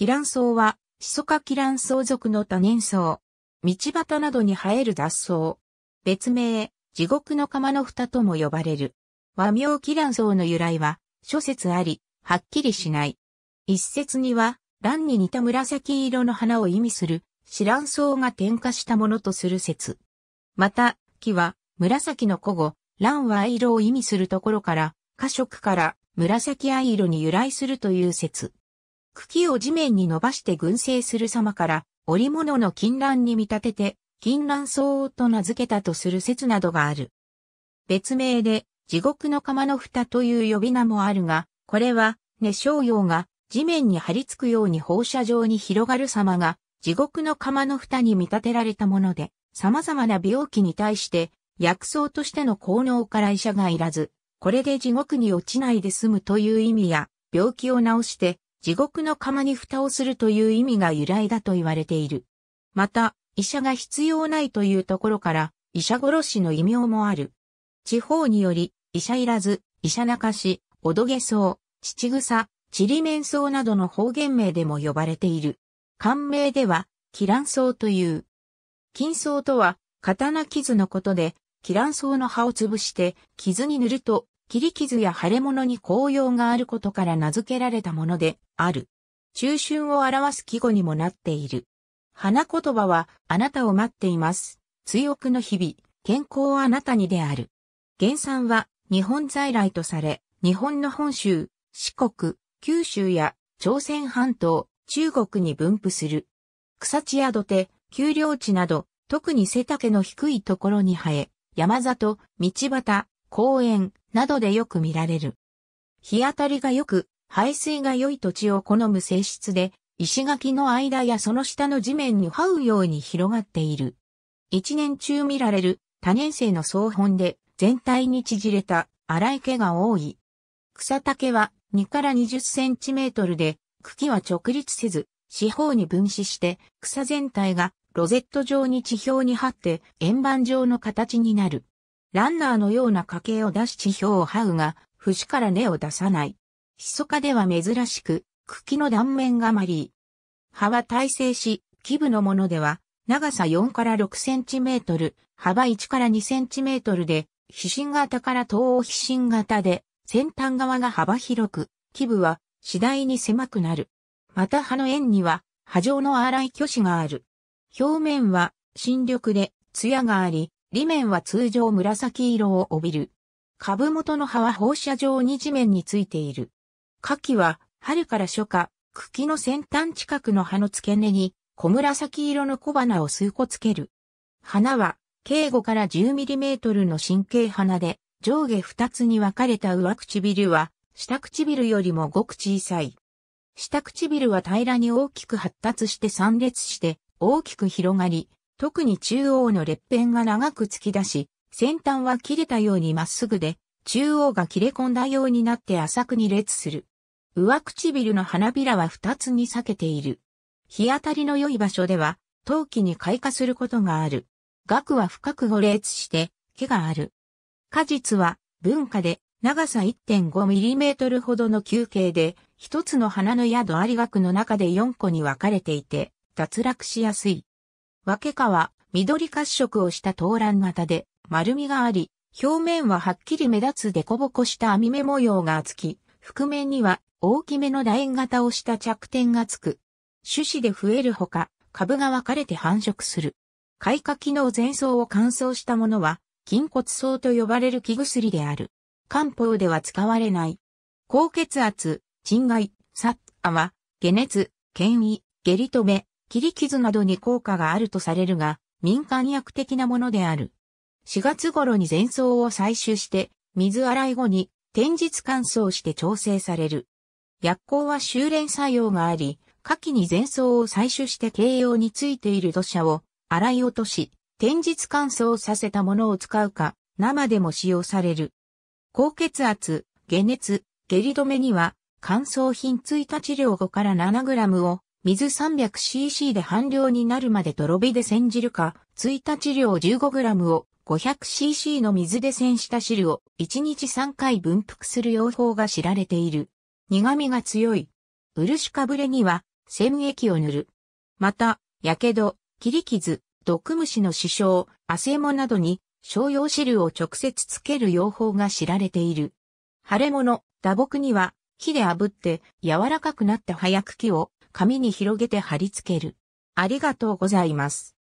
キランソウは、シソカキランソウ属の多年草。道端などに生える脱草。別名、地獄の釜の蓋とも呼ばれる。和名キランソウの由来は、諸説あり、はっきりしない。一説には、蘭に似た紫色の花を意味する、シランソウが点火したものとする説。また、木は、紫の古語、蘭は藍色を意味するところから、花色から紫藍色に由来するという説。茎を地面に伸ばして群生する様から、織物の金蘭に見立てて、金蘭草と名付けたとする説などがある。別名で、地獄の釜の蓋という呼び名もあるが、これは、熱生葉が地面に張り付くように放射状に広がる様が、地獄の釜の蓋に見立てられたもので、様々な病気に対して、薬草としての効能から医者がいらず、これで地獄に落ちないで済むという意味や、病気を治して、地獄の釜に蓋をするという意味が由来だと言われている。また、医者が必要ないというところから、医者殺しの異名もある。地方により、医者いらず、医者泣かし、おどげそう、乳草、ちりめん草などの方言名でも呼ばれている。官名では、キラン草という。金草とは、刀傷のことで、キラン草の葉を潰して、傷に塗ると、切り傷や腫れ物に紅葉があることから名付けられたものである。中春を表す季語にもなっている。花言葉は、あなたを待っています。追憶の日々、健康はあなたにである。原産は、日本在来とされ、日本の本州、四国、九州や朝鮮半島、中国に分布する。草地や土手、丘陵地など、特に背丈の低いところに生え、山里、道端、公園、などでよく見られる。日当たりが良く、排水が良い土地を好む性質で、石垣の間やその下の地面に這うように広がっている。一年中見られる多年生の草本で全体に縮れた荒い毛が多い。草丈は2から20センチメートルで茎は直立せず四方に分子して草全体がロゼット状に地表に張って円盤状の形になる。ランナーのような家系を出し地表を這うが、節から根を出さない。ヒソカでは珍しく、茎の断面がマリー。葉は耐性し、基部のものでは、長さ4から6センチメートル、幅1から2センチメートルで、皮疹型から東欧皮疹型で、先端側が幅広く、基部は次第に狭くなる。また葉の円には、波状の荒い巨子がある。表面は新緑で、艶があり、裏面は通常紫色を帯びる。株元の葉は放射状に地面についている。花季は春から初夏、茎の先端近くの葉の付け根に小紫色の小花を数個つける。花は径5から1 0トルの神経花で上下2つに分かれた上唇は下唇よりもごく小さい。下唇は平らに大きく発達して散列して大きく広がり、特に中央の裂片が長く突き出し、先端は切れたようにまっすぐで、中央が切れ込んだようになって浅くに列する。上唇の花びらは二つに裂けている。日当たりの良い場所では、陶器に開花することがある。額は深く五列して、毛がある。果実は、文化で、長さ 1.5mm ほどの球形で、一つの花の宿あり額の中で4個に分かれていて、脱落しやすい。分けは緑褐色をした東蘭型で、丸みがあり、表面ははっきり目立つボコした網目模様がつき、覆面には大きめの楕円型をした着点がつく。種子で増えるほか、株が分かれて繁殖する。開花機能前層を乾燥したものは、筋骨層と呼ばれる木薬である。漢方では使われない。高血圧、鎮害、サッアは、下熱、権威、下痢止め、切り傷などに効果があるとされるが、民間薬的なものである。4月頃に前奏を採取して、水洗い後に、天日乾燥して調整される。薬効は修練作用があり、下記に前奏を採取して形容についている土砂を洗い落とし、天日乾燥させたものを使うか、生でも使用される。高血圧、下熱、下痢止めには、乾燥品ついた治療5から 7g を水 300cc で半量になるまでとろ火で煎じるか、1日量 15g を 500cc の水で煎した汁を1日3回分服する用法が知られている。苦味が強い。漆かぶれには、染液を塗る。また、火傷、切り傷、毒虫の死傷、汗もなどに、商用汁を直接つける用法が知られている。腫れ物、打撲には、火で炙って柔らかくなった葉や茎を紙に広げて貼り付ける。ありがとうございます。